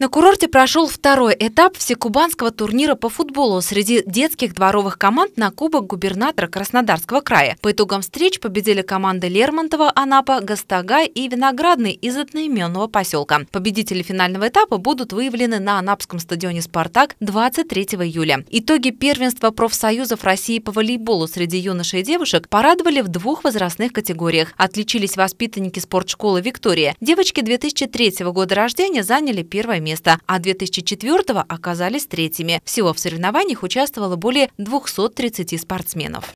На курорте прошел второй этап всекубанского турнира по футболу среди детских дворовых команд на Кубок губернатора Краснодарского края. По итогам встреч победили команды Лермонтова, Анапа, Гастагай и Виноградный из одноименного поселка. Победители финального этапа будут выявлены на Анапском стадионе «Спартак» 23 июля. Итоги первенства профсоюзов России по волейболу среди юношей и девушек порадовали в двух возрастных категориях. Отличились воспитанники спортшколы «Виктория». Девочки 2003 года рождения заняли первое место место, а 2004 оказались третьими. Всего в соревнованиях участвовало более 230 спортсменов.